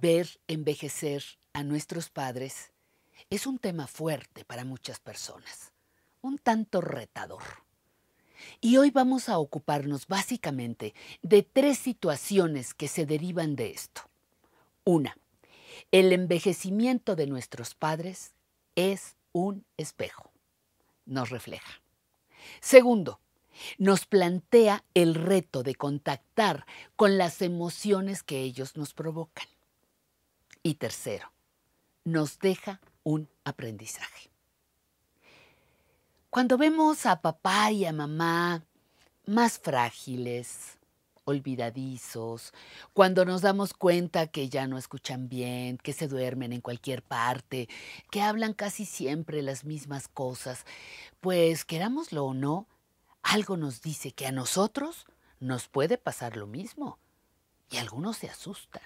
Ver envejecer a nuestros padres es un tema fuerte para muchas personas, un tanto retador. Y hoy vamos a ocuparnos básicamente de tres situaciones que se derivan de esto. Una, el envejecimiento de nuestros padres es un espejo, nos refleja. Segundo, nos plantea el reto de contactar con las emociones que ellos nos provocan. Y tercero, nos deja un aprendizaje. Cuando vemos a papá y a mamá más frágiles, olvidadizos, cuando nos damos cuenta que ya no escuchan bien, que se duermen en cualquier parte, que hablan casi siempre las mismas cosas, pues querámoslo o no, algo nos dice que a nosotros nos puede pasar lo mismo y algunos se asustan.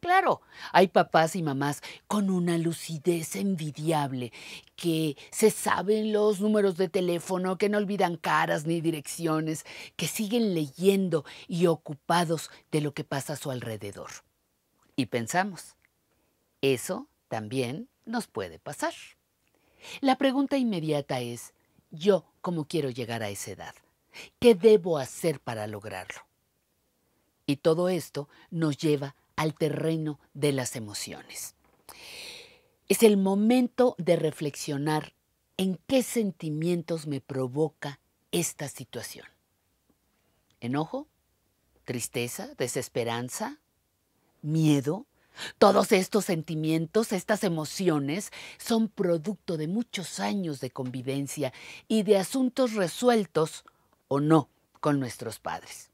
Claro, hay papás y mamás con una lucidez envidiable, que se saben los números de teléfono, que no olvidan caras ni direcciones, que siguen leyendo y ocupados de lo que pasa a su alrededor. Y pensamos, eso también nos puede pasar. La pregunta inmediata es, ¿yo cómo quiero llegar a esa edad? ¿Qué debo hacer para lograrlo? Y todo esto nos lleva a al terreno de las emociones. Es el momento de reflexionar en qué sentimientos me provoca esta situación. ¿Enojo? ¿Tristeza? ¿Desesperanza? ¿Miedo? Todos estos sentimientos, estas emociones, son producto de muchos años de convivencia y de asuntos resueltos o no con nuestros padres.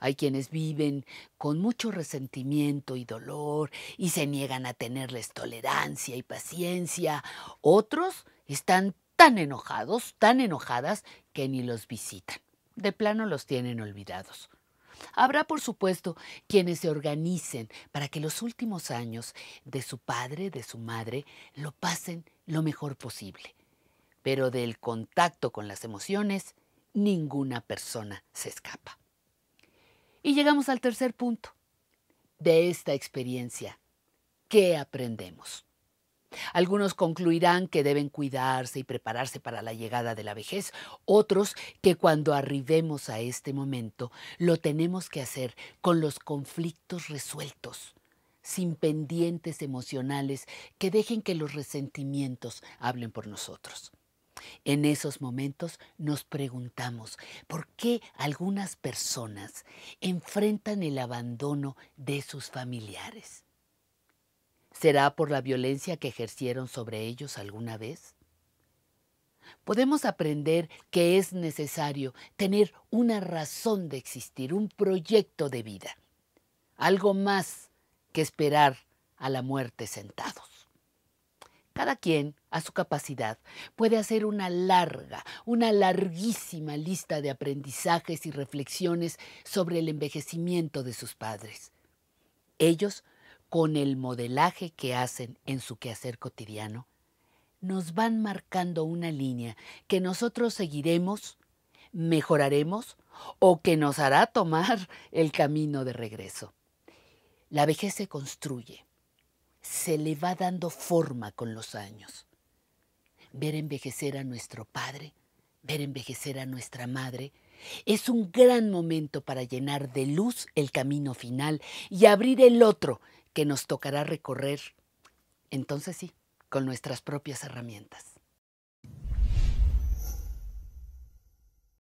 Hay quienes viven con mucho resentimiento y dolor y se niegan a tenerles tolerancia y paciencia. Otros están tan enojados, tan enojadas, que ni los visitan. De plano los tienen olvidados. Habrá, por supuesto, quienes se organicen para que los últimos años de su padre, de su madre, lo pasen lo mejor posible. Pero del contacto con las emociones, ninguna persona se escapa. Y llegamos al tercer punto de esta experiencia. ¿Qué aprendemos? Algunos concluirán que deben cuidarse y prepararse para la llegada de la vejez, otros que cuando arribemos a este momento lo tenemos que hacer con los conflictos resueltos, sin pendientes emocionales que dejen que los resentimientos hablen por nosotros. En esos momentos nos preguntamos por qué algunas personas enfrentan el abandono de sus familiares. ¿Será por la violencia que ejercieron sobre ellos alguna vez? Podemos aprender que es necesario tener una razón de existir, un proyecto de vida, algo más que esperar a la muerte sentados. Cada quien, a su capacidad, puede hacer una larga, una larguísima lista de aprendizajes y reflexiones sobre el envejecimiento de sus padres. Ellos, con el modelaje que hacen en su quehacer cotidiano, nos van marcando una línea que nosotros seguiremos, mejoraremos o que nos hará tomar el camino de regreso. La vejez se construye, se le va dando forma con los años. Ver envejecer a nuestro padre, ver envejecer a nuestra madre, es un gran momento para llenar de luz el camino final y abrir el otro que nos tocará recorrer, entonces sí, con nuestras propias herramientas.